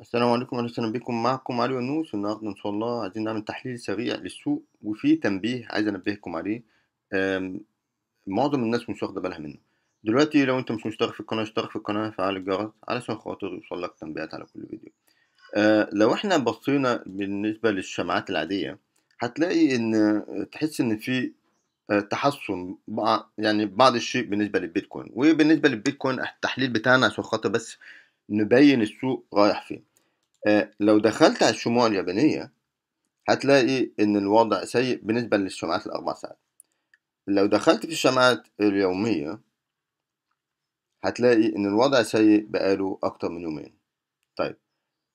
السلام عليكم اهلا وسهلا بكم معكم علي ونوس النهارده ان شاء الله عايزين نعمل تحليل سريع للسوق وفي تنبيه عايز انبهكم عليه معظم الناس مش واخده بالها منه دلوقتي لو انت مش مشترك في القناه اشترك في القناه فعل الجرس علشان خاطر يوصل لك تنبيهات على كل فيديو آه، لو احنا بصينا بالنسبه للشمعات العاديه هتلاقي ان آه، تحس ان في آه، تحسن يعني بعض الشيء بالنسبه للبيتكوين وبالنسبه للبيتكوين التحليل بتاعنا عشان خاطر بس نبين السوق رايح فين آه، لو دخلت على الشموع اليابانية هتلاقي إن الوضع سيء بالنسبة للشمعات الأربع ساعات لو دخلت في الشمعات اليومية هتلاقي إن الوضع سيء بقاله أكتر من يومين طيب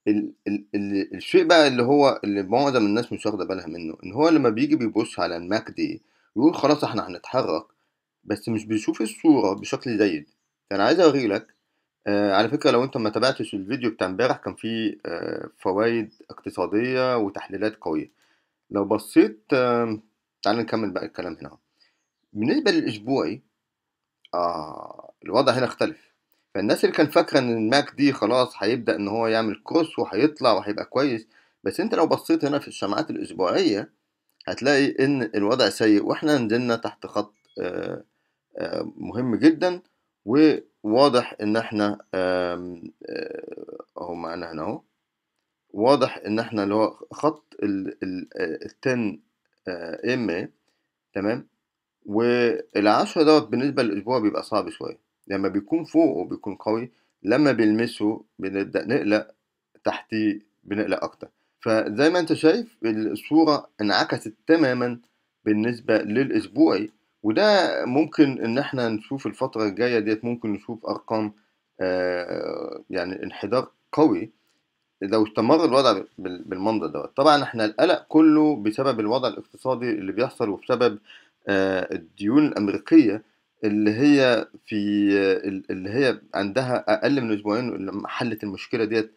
ال ال ال الشيء بقى اللي هو اللي معظم الناس مش واخدة بالها منه إن هو لما بيجي بيبص على الماك دي يقول خلاص إحنا هنتحرك بس مش بيشوف الصورة بشكل جيد فأنا عايز أوريلك آه على فكرة لو انت ما تابعتش الفيديو بتاع امبارح كان فيه آه فوائد اقتصادية وتحليلات قوية لو بصيت آه تعال نكمل بقى الكلام هنا بالنسبة للأسبوعي آه الوضع هنا اختلف فالناس اللي كان فاكرة إن الماك دي خلاص هيبدأ إن هو يعمل كروس وهيطلع وهيبقى كويس بس أنت لو بصيت هنا في الشمعات الأسبوعية هتلاقي إن الوضع سيء وإحنا نزلنا تحت خط آه آه مهم جدا و واضح ان احنا آه، اهو معانا هنا اهو واضح ان احنا اللي هو خط ال 10 آه، ام اي تمام والعشرة دوت بالنسبة للأسبوع بيبقى صعب شوية لما بيكون فوقه بيكون قوي لما بيلمسه بنبدأ نقلق تحتيه بنقلق أكتر فزي ما أنت شايف الصورة انعكست تماما بالنسبة للأسبوعي وده ممكن إن إحنا نشوف الفترة الجاية ديت ممكن نشوف أرقام آه، يعني انحدار قوي لو استمر الوضع بالمنظر ده طبعًا إحنا القلق كُلّه بسبب الوضع الاقتصادي اللي بيحصل وبسبب آه، الديون الأمريكية اللي هي في آه، اللي هي عندها أقل من أسبوعين لمّا حَلِّت المشكلة ديت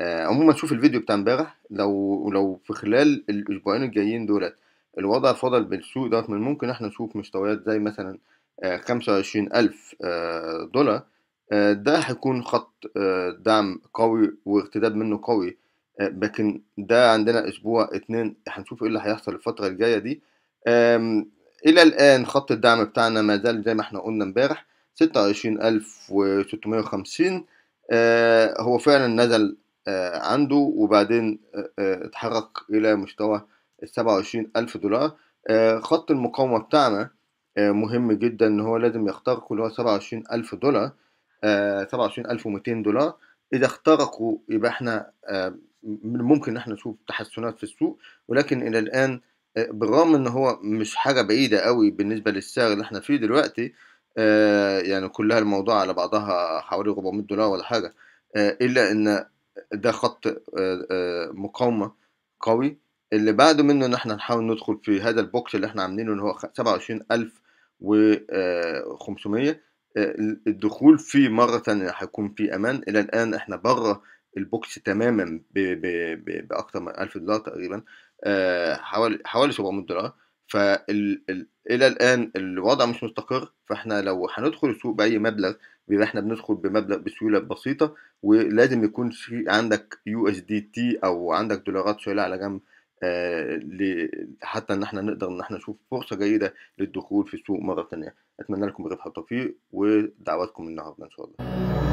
عمومًا شوف الفيديو بتاع امبارح لو لو في خلال الأسبوعين الجايين دولت الوضع فضل بالسوء دوت من ممكن احنا نشوف مستويات زي مثلا آه، خمسة وعشرين ألف آه، دولار آه، ده هيكون خط دعم قوي وارتداد منه قوي لكن ده عندنا أسبوع اتنين هنشوف ايه اللي هيحصل الفترة الجاية دي إلى الآن خط الدعم بتاعنا ما زال زي ما احنا قلنا امبارح ستة وعشرين ألف وستمية وخمسين هو فعلا نزل عنده وبعدين اتحرك إلى مستوى السبعة وعشرين ألف دولار آه، خط المقاومة بتاعنا آه، مهم جدا إن هو لازم يخترقه اللي هو سبعة وعشرين ألف دولار آه، سبعة وعشرين ألف ومتين دولار إذا اخترقوا يبقى إحنا ممكن إن إحنا نشوف تحسنات في السوق ولكن إلى الآن بالرغم إن هو مش حاجة بعيدة قوي بالنسبة للسعر اللي إحنا فيه دلوقتي يعني كلها الموضوع على بعضها حوالي 400 دولار ولا حاجة إلا إن ده خط مقاومة قوي اللي بعده منه ان احنا نحاول ندخل في هذا البوكس اللي احنا عاملينه اللي هو 27500 آه، الدخول فيه مرة تانية هيكون في أمان إلى الآن إحنا بره البوكس تماما باكثر بأكتر من 1000 دولار تقريبا آه، حوالي حوالي 700 دولار فإلى الآن الوضع مش مستقر فإحنا لو هندخل السوق بأي مبلغ بيبقى إحنا بندخل بمبلغ بسهوله بسيطة ولازم يكون في عندك يو اس دي تي أو عندك دولارات شويه على جنب آه، حتى ان احنا نقدر ان احنا نشوف فرصه جيده للدخول في السوق مره ثانيه اتمنى لكم ربح وتوفيق ودعواتكم النهارده ان شاء الله